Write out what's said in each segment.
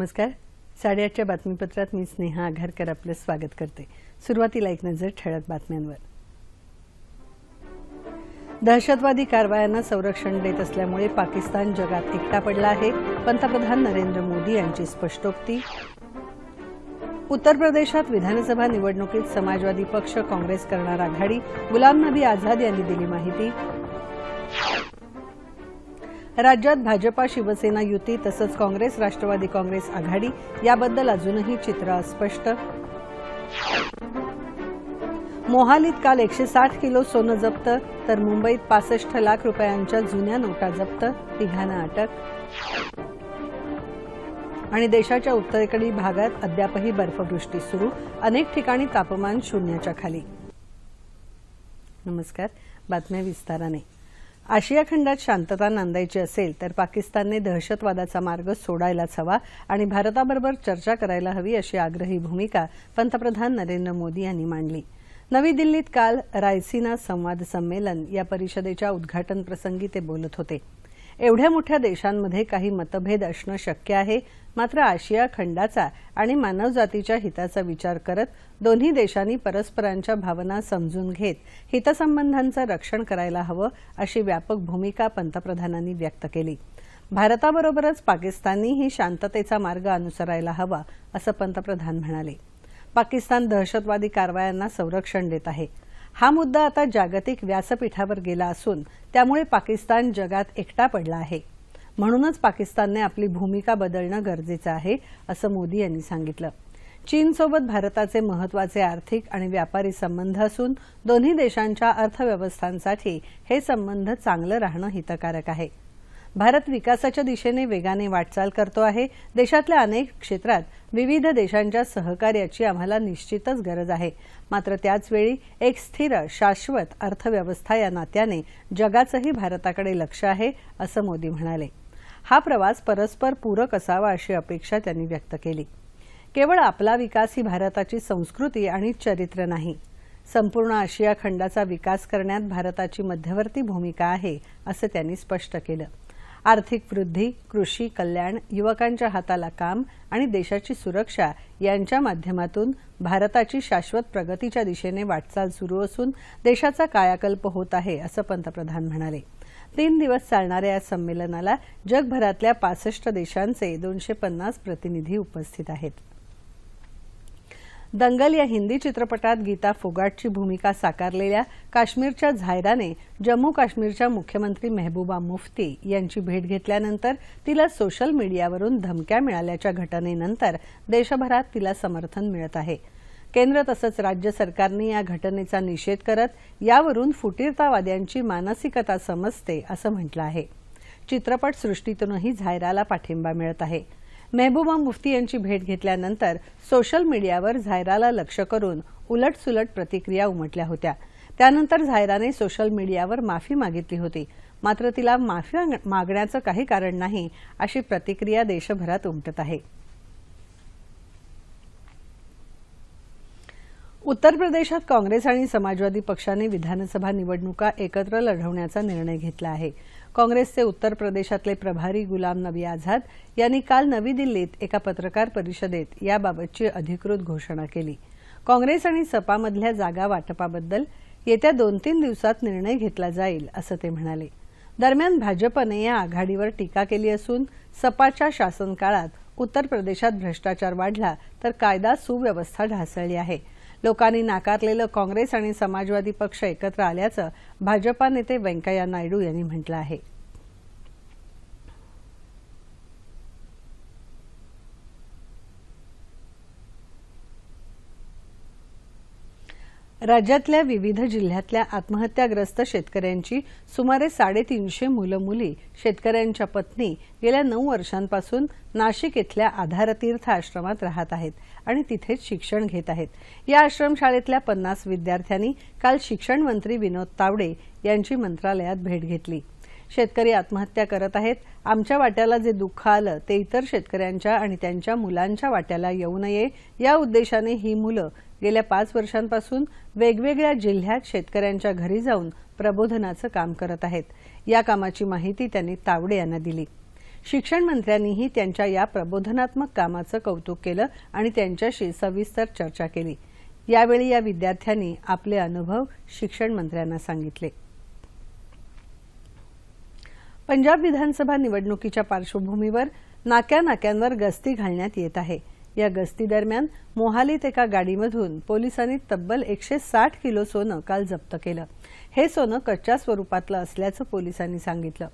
नमस्कार साडेआठच्या बातमीपत्रात मी स्नेहा आघारकर आपलं स्वागत करते सुरुवातीला एक नजर ठळक बातम्यांवर दहशतवादी कारवायांना संरक्षण देत असल्यामुळे पाकिस्तान जगात एकटा पडला आहे पंतप्रधान नरेंद्र मोदी यांची स्पष्टोक्ती उत्तर प्रदेशात विधानसभा निवडणुकीत समाजवादी पक्ष काँग्रेस करणार आघाडी गुलाम नबी आझाद यांनी दिली माहिती राज्यात भाजपा शिवसेना युती तसंच काँग्रेस राष्ट्रवादी काँग्रेस आघाडी याबद्दल अजूनही चित्र अस्पष्ट मोहालीत काल एकशे साठ किलो सोनं जप्त तर मुंबईत पासष्ट लाख रुपयांच्या जुन्या नोटा जप्त तिघांना अटक आणि देशाच्या उत्तरेकडील भागात अद्यापही बर्फवृष्टी सुरू अनेक ठिकाणी तापमान शून्याच्या खाली नमस्कार बातम्या विस्ताराने आशिया खंडात शांतता नांदायची असेल तर पाकिस्तानने दहशतवादाचा मार्ग सोडायलाच हवा आणि भारताबरोबर चर्चा करायला हवी अशी आग्रही भूमिका पंतप्रधान नरेंद्र मोदी यांनी मांडली नवी दिल्लीत काल रायसिना संवाद संमेलन या परिषदेच्या उद्घाटनप्रसंगी ते बोलत होते एवढ्या मोठ्या देशांमध्ये काही मतभेद असणं शक्य आहे मात्र आशिया खंडाचा आणि मानवजातीच्या हिताचा विचार करत दोन्ही देशांनी परस्परांच्या भावना समजून घेत हितसंबंधांचं रक्षण करायला हवं अशी व्यापक भूमिका पंतप्रधानांनी व्यक्त केली भारताबरोबरच पाकिस्ताननीही शांततेचा मार्ग अनुसरायला हवा असं पंतप्रधान म्हणाले पाकिस्तान दहशतवादी कारवायांना संरक्षण देत आहे हा मुद्दा आता जागतिक व्यासपीठावर गेला असून त्यामुळे पाकिस्तान जगात एकटा पडला आहे म्हणूनच पाकिस्तानने आपली भूमिका बदलणं गरजेचं आहे असं मोदी यांनी सांगितलं चीनसोबत भारताचे महत्वाचे आर्थिक आणि व्यापारी संबंध असून दोन्ही देशांच्या अर्थव्यवस्थांसाठी हे संबंध चांगलं राहणं हितकारक आहे भारत विकासाच्या दिशेने वेगाने वाटचाल करतो आहे देशातल्या अनेक क्षेत्रात विविध देशांच्या सहकार्याची आम्हाला निश्चितच गरज आहे मात्र त्याचवेळी एक स्थिर शाश्वत अर्थव्यवस्था या नात्याने जगाचंही भारताकडे लक्ष आहे असं मोदी म्हणाले हा प्रवास परस्पर पूरक असावा अशी अपेक्षा त्यांनी व्यक्त केली केवळ आपला विकास ही भारताची संस्कृती आणि चरित्र नाही संपूर्ण आशिया खंडाचा विकास करण्यात भारताची मध्यवर्ती भूमिका आहे असं त्यांनी स्पष्ट केलं आर्थिक वृद्धी कृषी कल्याण युवकांच्या हाताला काम आणि देशाची सुरक्षा यांच्या माध्यमातून भारताची शाश्वत प्रगतीच्या दिशेने वाटचाल सुरू असून देशाचा कायाकल्प होत आहे असं पंतप्रधान म्हणाले तीन दिवस चालणाऱ्या या संमेलनाला जगभरातल्या पासष्ट देशांचे दोनशे प्रतिनिधी उपस्थित आहेत दंगल या हिंदी चित्रपटात गीता फोगाटची भूमिका साकारलेल्या काश्मीरच्या झायराने जम्मू काश्मीरच्या मुख्यमंत्री मेहबूबा मुफ्ती यांची भेट घेतल्यानंतर तिला सोशल मीडियावरून धमक्या मिळाल्याच्या घटनेनंतर देशभरात तिला समर्थन मिळत आहे केंद्र तसंच राज्य सरकारने या घटनेचा निषेध करत यावरून फुटीरतावाद्यांची मानसिकता समजते असं म्हटलं आहे चित्रपटसृष्टीतूनही झायराला पाठिंबा मिळत आहे मेहबूबा मुफ्ती यांची भेट घेतल्यानंतर सोशल मीडियावर झायराला लक्ष करून उलटसुलट प्रतिक्रिया उमटल्या होत्या त्यानंतर झायराने सोशल मीडियावर माफी मागितली होती मात्र तिला माफी मागण्याचं काही कारण नाही अशी प्रतिक्रिया देशभरात उमटत आहे उत्तर प्रदेशात काँग्रेस आणि समाजवादी पक्षाने विधानसभा निवडणुका एकत्र लढवण्याचा निर्णय घेतला आहे काँग्रेसचे उत्तर प्रदेशातले प्रभारी गुलाम नबी आझाद यांनी काल नवी दिल्लीत एका पत्रकार परिषदेत याबाबतची अधिकृत घोषणा केली काँग्रेस आणि सपामधल्या जागा वाटपाबद्दल येत्या दोन तीन दिवसात निर्णय घेतला जाईल असं ते म्हणाले दरम्यान भाजपने या आघाडीवर टीका केली असून सपाच्या शासनकाळात उत्तर प्रदेशात भ्रष्टाचार वाढला तर कायदा सुव्यवस्था ढासळली आहे लोकांनी नाकारलेलं काँग्रेस आणि समाजवादी पक्ष एकत्र आल्याचं भाजपा नेते व्यंकय्या नायडू यांनी म्हटलं आहे राज्यातल्या विविध जिल्ह्यातल्या आत्महत्याग्रस्त शेतकऱ्यांची सुमारे साडेतीनशे मुलं मुली शेतकऱ्यांच्या पत्नी गेल्या नऊ वर्षांपासून नाशिक इथल्या आधारतीर्थ आश्रमात राहत आहेत आणि तिथेच शिक्षण घेत आहेत या आश्रमशाळेतल्या पन्नास विद्यार्थ्यांनी काल शिक्षण मंत्री विनोद तावडे यांची मंत्रालयात भेट घेतली शेतकरी आत्महत्या करत आहेत आमच्या वाट्याला जे दुःख आलं ते इतर शेतकऱ्यांच्या आणि त्यांच्या मुलांच्या वाट्याला येऊ नये या उद्देशाने ही मुलं गेल्या पाच वर्षांपासून वेगवेगळ्या जिल्ह्यात शेतकऱ्यांच्या घरी जाऊन प्रबोधनाचं काम करत आहेत या कामाची माहिती त्यांनी तावडे यांना दिली शिक्षण मंत्र्यांनीही त्यांच्या या प्रबोधनात्मक कामाचं कौतुक केलं आणि त्यांच्याशी सविस्तर चर्चा केली यावेळी या विद्यार्थ्यांनी आपले अनुभव शिक्षण मंत्र्यांना सांगितले पंजाब विधानसभा निवडणुकीच्या पार्श्वभूमीवर नाक्या नाक्यांवर गस्ती घालण्यात येत आहे या गस्तीदरम्यान मोहालीत एका गाडीमधून पोलिसांनी तब्बल एकशे साठ किलो सोनं काल जप्त केलं हे सोनं कच्च्या स्वरुपातलं असल्याचं पोलिसांनी सांगितलं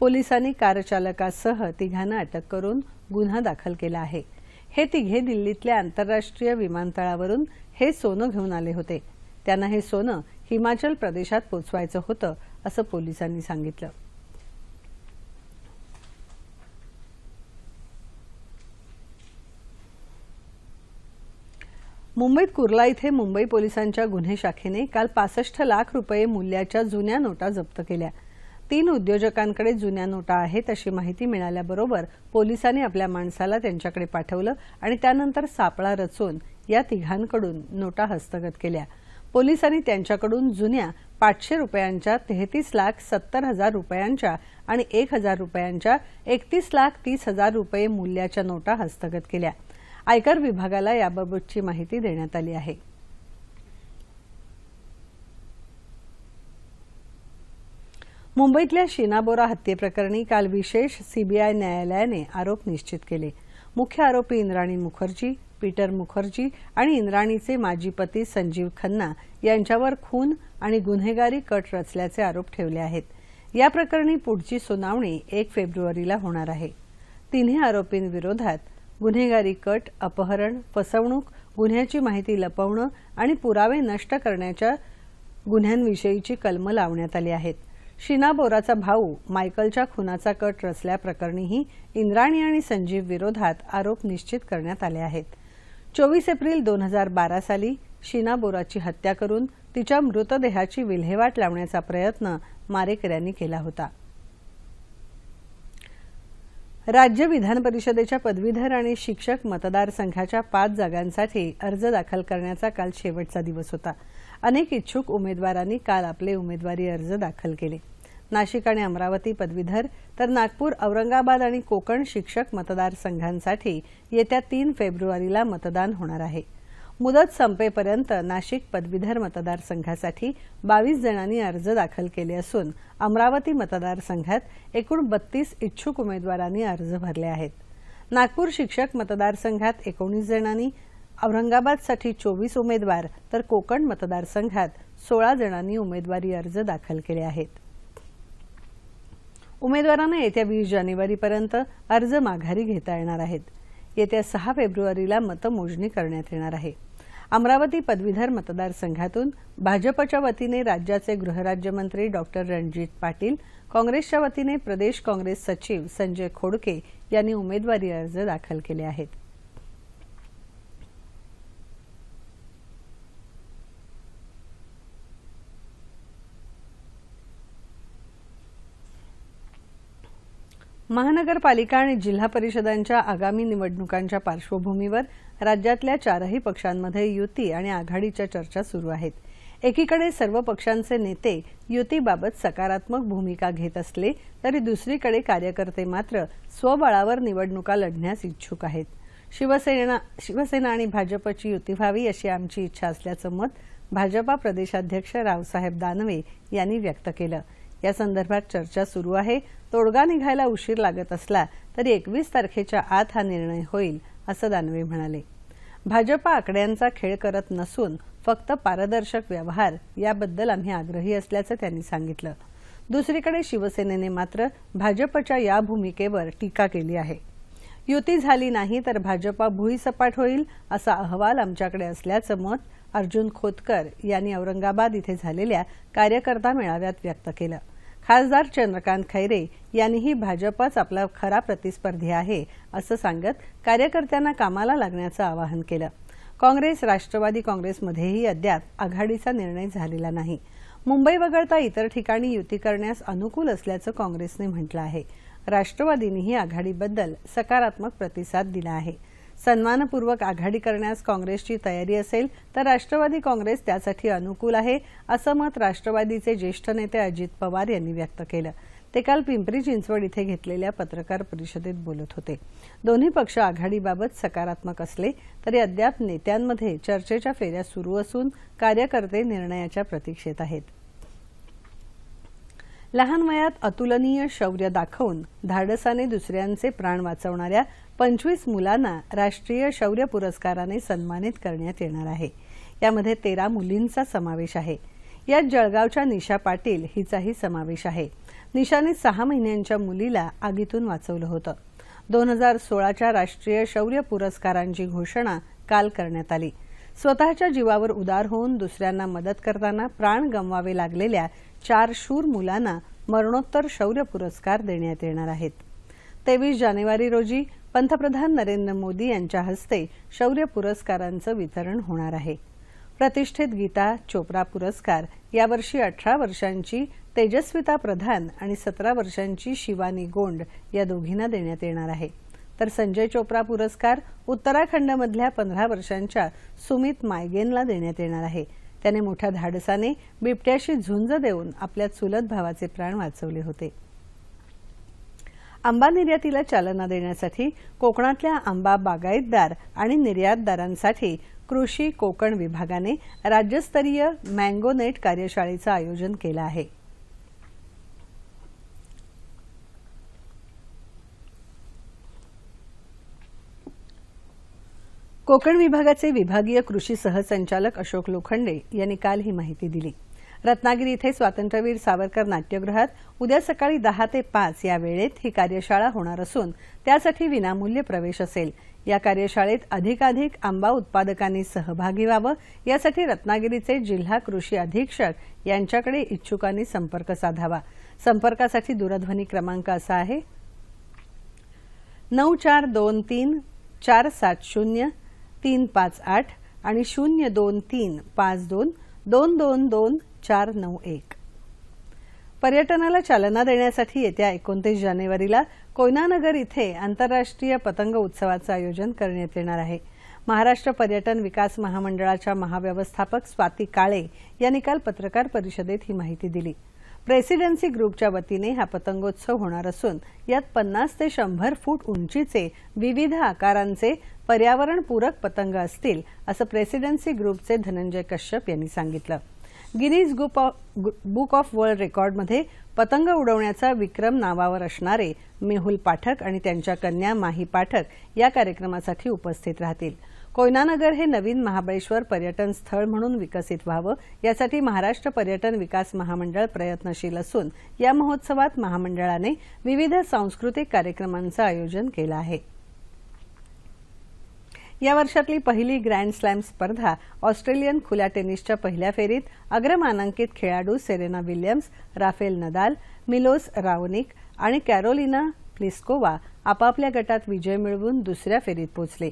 पोलिसांनी कारचालकासह तिघांना अटक करून गुन्हा दाखल केला आहे हे तिघे दिल्लीतल्या आंतरराष्ट्रीय विमानतळावरून हे सोनं घेऊन आले होते त्यांना हे सोनं हिमाचल प्रदेशात पोचवायचं होतं असं पोलिसांनी सांगितलं मुंबईत कुर्ला इथं मुंबई पोलिसांच्या गुन्हे शाखेने काल पासष्ट लाख रुपये मूल्याच्या जुन्या नोटा जप्त केल्या तीन उद्योजकांकडे जुन्या नोटा आहेत अशी माहिती मिळाल्याबरोबर पोलिसांनी आपल्या माणसाला त्यांच्याकडे पाठवलं आणि त्यानंतर सापळा रचून या तिघांकडून नोटा हस्तगत केल्या पोलिसांनी त्यांच्याकडून जुन्या पाचशे रुपयांच्या तेहतीस लाख सत्तर हजार रुपयांच्या आणि एक हजार रुपयांच्या एकतीस लाख तीस हजार रुपये मूल्याच्या नोटा हस्तगत केल्या आयकर विभागाला याबाबतची माहिती देण्यात आली आहे मुंबईतल्या शिनाबोरा हत्येप्रकरणी काल विशेष सीबीआय न्यायालयाने आरोप निश्चित केले मुख्य आरोपी इंद्राणी मुखर्जी पीटर मुखर्जी आणि इंद्राणीचे माजी पती संजीव खन्ना यांच्यावर खून आणि गुन्हेगारी कट रचल्याचे आरोप ठेवले आहेत या प्रकरणी पुढची सुनावणी एक फेब्रुवारीला होणार आहे तिन्ही आरोपींविरोधात गुन्हेगारी कट अपहरण फसवणूक गुन्ह्याची माहिती लपवणं आणि पुरावे नष्ट करण्याच्या गुन्ह्यांविषयीची कलमं लावण्यात आली आहेत शीना बोराचा भाऊ मायकलच्या खुनाचा कट रचल्याप्रकरणीही इंद्राणी आणि संजीव विरोधात आरोप निश्चित करण्यात आले आहेत चोवीस एप्रिल दोन हजार बारा साली शीना बोराची हत्या करून तिच्या मृतदेहाची विल्हेवाट लावण्याचा प्रयत्न मारेकऱ्यांनी केला होता राज्य विधान परिषदेच्या पदवीधर आणि शिक्षक मतदारसंघाच्या पाच जागांसाठी अर्ज दाखल करण्याचा काल शेवटचा दिवस होता अनेक इच्छुक उमेदवारांनी काल आपले उमेदवारी अर्ज दाखल केले नाशिक आणि अमरावती पदवीधर तर नागपूर औरंगाबाद आणि कोकण शिक्षक मतदारसंघांसाठी येत्या तीन फेब्रुवारीला मतदान होणार आहे मुदत संपेपर्यंत नाशिक पदवीधर मतदारसंघासाठी बावीस जणांनी अर्ज दाखल केले असून अमरावती मतदारसंघात एकूण बत्तीस इच्छुक उमेदवारांनी अर्ज भरले आहेत नागपूर शिक्षक मतदारसंघात एकोणीस जणांनी औरंगाबादसाठी चोवीस उमेदवार तर कोकण मतदारसंघात सोळा जणांनी उमेदवारी अर्ज दाखल केले आहेत उमेदवारांना येत्या वीस जानेवारीपर्यंत अर्ज माघारी घेता येणार आहेत येत्या सहा फेब्रुवारीला मतमोजणी करण्यात येणार आहे अमरावती पदवीधर मतदारसंघातून भाजपच्या वतीने राज्याचे गृहराज्यमंत्री डॉक्टर रणजित पाटील काँग्रेसच्या वतीने प्रदेश काँग्रेस सचिव संजय खोडके यांनी उमेदवारी अर्ज दाखल केले आहेत महानगरपालिका आणि जिल्हा परिषदांच्या आगामी निवडणुकांच्या पार्श्वभूमीवर राज्यातल्या चारही पक्षांमध्ये युती आणि आघाडीच्या चर्चा सुरू आहेत एकीकडे सर्व पक्षांचे नेते युतीबाबत सकारात्मक भूमिका घेत असले तरी दुसरीकडे कार्यकर्ते मात्र स्वबळावर निवडणुका लढण्यास इच्छुक आहेत शिवसेना शिवसेना आणि भाजपची युती व्हावी अशी आमची इच्छा असल्याचं मत भाजपा प्रदेशाध्यक्ष रावसाहेब दानवे यांनी व्यक्त केलं या संदर्भात चर्चा सुरू आहे तोडगा निघायला उशीर लागत असला तरी एकवीस तारखेच्या आत हा निर्णय होईल असं दानवे म्हणाले भाजपा आकड्यांचा खेळ करत नसून फक्त पारदर्शक व्यवहार याबद्दल आम्ही आग्रही असल्याचं त्यांनी सांगितलं दुसरीकडे शिवसेनेने मात्र भाजपच्या या भूमिकेवर टीका केली आहे युती झाली नाही तर भाजपा भुईसपाट होईल असा अहवाल आमच्याकडे असल्याचं मत अर्जुन खोतकर यांनी औरंगाबाद इथे झालेल्या कार्यकर्ता मेळाव्यात व्यक्त केलं खासदार चंद्रकांत खैरे यांनीही भाजपच आपला खरा प्रतिस्पर्धी आहे असं सांगत कार्यकर्त्यांना कामाला लागण्याचं आवाहन केलं काँग्रेस राष्ट्रवादी काँग्रेसमध्येही अद्याप आघाडीचा निर्णय झालेला नाही मुंबई वगळता इतर ठिकाणी युती करण्यास अनुकूल असल्याचं काँग्रेसने म्हटलं आहे राष्ट्रवादीनेही आघाडीबद्दल सकारात्मक प्रतिसाद दिला आहे सन्मानपूर्वक आघाडी करण्यास काँग्रेसची तयारी असेल तर राष्ट्रवादी काँग्रेस त्यासाठी अनुकूल आहे असं मत राष्ट्रवादीचे ज्येष्ठ नेते अजित पवार यांनी व्यक्त केलं ते काल पिंपरी चिंचवड इथं घेतलेल्या पत्रकार परिषदेत बोलत होते दोन्ही पक्ष आघाडीबाबत सकारात्मक असले तरी अद्याप नेत्यांमध्ये चर्चेच्या फेऱ्या सुरू असून कार्यकर्ते निर्णयाच्या प्रतीक्षेत आहेत लहान वयात अतुलनीय शौर्य दाखवून धाडसाने दुसऱ्यांचे प्राण वाचवणाऱ्या पंचवीस मुलांना राष्ट्रीय शौर्य पुरस्काराने सन्मानित करण्यात येणार आहे यामध्ये तेरा मुलींचा समावेश आहे यात जळगावच्या निशा पाटील हिचाही समावेश आहे निशाने सहा महिन्यांच्या मुलीला आगीतून वाचवलं होतं दोन हजार सोळाच्या राष्ट्रीय शौर्य पुरस्कारांची घोषणा काल करण्यात आली स्वतःच्या जीवावर उदार होऊन दुसऱ्यांना मदत करताना प्राण गमवावे लागलेल्या चार शूर मुलांना मरणोत्तर शौर्य पुरस्कार देण्यात येणार आहेत तेवीस जानेवारी रोजी पंतप्रधान नरेंद्र मोदी यांच्या हस्ते शौर्य पुरस्कारांचं वितरण होणार आहे प्रतिष्ठित गीता चोप्रा पुरस्कार यावर्षी अठरा वर्षांची तेजस्विता प्रधान आणि सतरा वर्षांची शिवानी गोंड या दोघींना देण्यात येणार आहे तर संजय चोप्रा पुरस्कार उत्तराखंडमधल्या पंधरा वर्षांच्या सुमित मायगेनला देण्यात येणार आहे त्याने मोठ्या धाडसाने बिबट्याशी झुंज देऊन आपल्या चुलत भावाचे प्राण वाचवले होते आंबा निर्यातीला चालना देण्यासाठी कोकणातल्या आंबा बागायतदार आणि निर्यातदारांसाठी कृषी कोकण विभागाने राज्यस्तरीय मँगोनेट कार्यशाळेचं आयोजन केलं आहे कोकण विभागाचे विभागीय कृषी सहसंचालक अशोक लोखंडे यांनी काल ही माहिती दिली रत्नागिरी इथं स्वातंत्र्यवीर सावरकर नाट्यगृहात उद्या सकाळी दहा ते पाच या वेळेत ही कार्यशाळा होणार असून त्यासाठी विनामूल्य प्रवेश असेल या कार्यशाळेत अधिकाधिक आंबा उत्पादकांनी सहभागी व्हावं यासाठी रत्नागिरीचे जिल्हा कृषी अधीक्षक यांच्याकडे इच्छुकांनी संपर्क साधावा संपर्कासाठी दूरध्वनी क्रमांक असा आहे नऊ चार दोन तीन चार सात शून्य तीन पाच आठ आणि शून्य दोन तीन पाच दोन दोन दोन दोन चार नऊ एक पर्यटनाला चालना देण्यासाठी येत्या एकोणतीस जानेवारीला कोयनानगर इथे आंतरराष्ट्रीय पतंग उत्सवाचं आयोजन करण्यात येणार आहे महाराष्ट्र पर्यटन विकास महामंडळाच्या महाव्यवस्थापक स्वाती काळे यांनी काल पत्रकार परिषदेत ही माहिती दिली प्रेसिडेन्सी ग्रुपच्या वतीने हा पतंगोत्सव होणार असून यात पन्नास ते शंभर फूट उंचीचे विविध आकारांचे पर्यावरणपूरक पतंग असतील असं प्रेसिडेन्सी ग्रुपचे धनंजय कश्यप यांनी सांगितलं गिनीज बुक ऑफ वर्ल्ड रेकॉर्डमध्ये पतंग उडवण्याचा विक्रम नावावर असणारे मेहुल पाठक आणि त्यांच्या कन्या माही पाठक या कार्यक्रमासाठी उपस्थित राहतील कोयनानगर हे नवीन महाबळेश्वर पर्यटन स्थळ म्हणून विकसित व्हावं यासाठी महाराष्ट्र पर्यटन विकास महामंडळ प्रयत्नशील असून या महोत्सवात महामंडळाने विविध सांस्कृतिक कार्यक्रमांचं आयोजन केलं आहे या वर्षातली पहिली ग्रँड स्लॅम स्पर्धा ऑस्ट्रेलियन खुल्या टेनिसच्या पहिल्या फेरीत अग्रमानांकित खेळाडू Serena Williams Rafael Nadal Milos Raonic आणि कॅरोलिना प्लिस्कोवा आपापल्या गटात विजय मिळवून दुसऱ्या फेरीत पोचले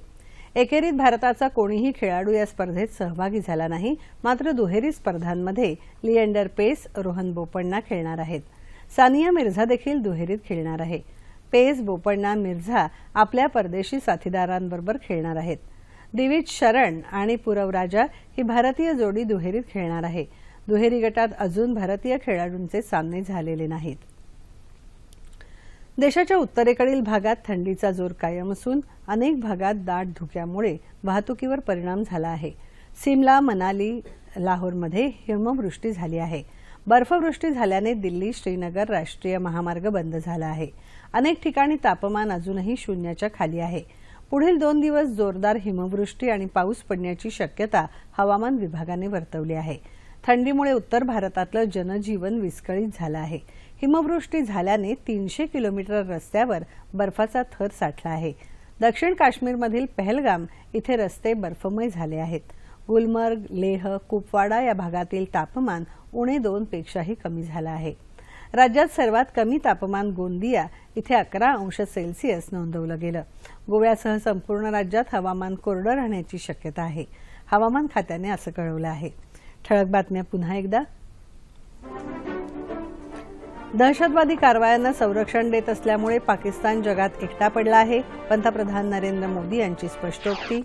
एकेरीत भारताचा कोणीही खेळाडू या स्पर्धेत सहभागी झाला नाही मात्र दुहेरी स्पर्धांमध्ये लिएंडर पेस रोहन बोपण्णा खेळणार आहेत सानिया मिर्झा देखील दुहेरीत खेळणार आहे पेस बोपण्णा मिर्झा आपल्या परदेशी साथीदारांबरोबर खेळणार आहेत दिविज शरण आणि पुरव राजा ही भारतीय जोडी दुहेरीत खेळणार आहे दुहेरी गटात अजून भारतीय खेळाडूंचे सामने झालेले नाहीत देशाच्या उत्तरेकडील भागात थंडीचा जोर कायम असून अनेक भागात दाट धुक्यामुळे वाहतुकीवर परिणाम झाला आहे सिमला मनाली लाहोरमध्ये हिमवृष्टी झाली आहे बर्फवृष्टी झाल्याने दिल्ली श्रीनगर राष्ट्रीय महामार्ग बंद झाला आहे अनेक ठिकाणी तापमान अजूनही शून्याच्या खाली आहे पुढील दोन दिवस जोरदार हिमवृष्टी आणि पाऊस पडण्याची शक्यता हवामान विभागाने वर्तवली आहे थंडीमुळे उत्तर भारतातलं जनजीवन विस्कळीत झालं आहे हिमवृष्टी झाल्याने तीनशे किलोमीटर रस्त्यावर बर्फाचा थर साठला आहे दक्षिण काश्मीरमधील पहलगाम इथे रस्ते बर्फमय झाले आहेत गुलमर्ग लेह कुपवाडा या भागातील तापमान उणे दोन पेक्षाही कमी झालं आहे राज्यात सर्वात कमी तापमान गोंदिया इथे अकरा अंश सेल्सिअस नोंदवलं गेलं गोव्यासह संपूर्ण राज्यात हवामान कोरडं राहण्याची शक्यता आहे हवामान खात्याने असं कळवलं आहे ठळक बातम्या पुन्हा एकदा दहशतवादी कारवायांना संरक्षण देत असल्यामुळे पाकिस्तान जगात एकटा पडला आहे पंतप्रधान नरेंद्र मोदी यांची स्पष्टोक्ती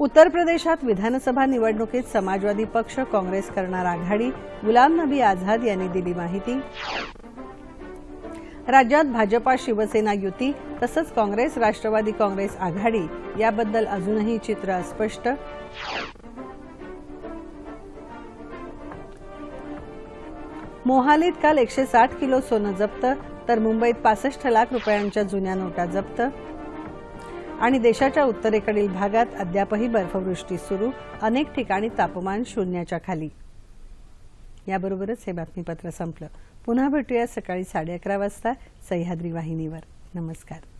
उत्तर प्रदेशात विधानसभा निवडणुकीत समाजवादी पक्ष काँग्रेस करणार आघाडी गुलाम नबी आझाद यांनी दिली माहिती राज्यात भाजपा शिवसेना युती तसंच काँग्रेस राष्ट्रवादी काँग्रेस आघाडी याबद्दल अजूनही चित्र अस्पष्ट मोहालीत काल एकशे साठ किलो सोनं जप्त तर मुंबईत पासष्ट लाख रुपयांच्या जुन्या नोटा जप्त आणि देशाच्या उत्तरेकडील भागात अद्यापही बर्फवृष्टी सुरू अनेक ठिकाणी तापमान शून्याच्या खाली याबरोबरच हे बातमीपत्र संपलं पुन्हा भेटूया सकाळी साडे अकरा वाजता सह्याद्री वाहिनीवर नमस्कार